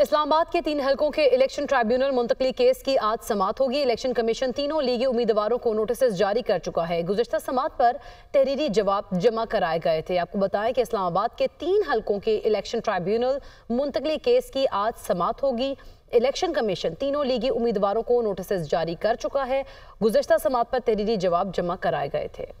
इस्लामाबाद के तीन हलकों के इलेक्शन ट्राइब्यूनल मुंतकली केस की आज समात होगी इलेक्शन कमीशन तीनों लीगी उम्मीदवारों को नोटिस जारी कर चुका है गुजशत समात पर तहरीरी जवाब जमा कराए गए थे आपको बताएं कि इस्लामाबाद के तीन हलकों के इलेक्शन ट्राइब्यूनल मुंतकली केस की आज समात होगी इलेक्शन कमीशन तीनों लीगी उम्मीदवारों को नोटिस जारी कर चुका है गुजशत समात पर तहरीरी जवाब जमा कराए गए थे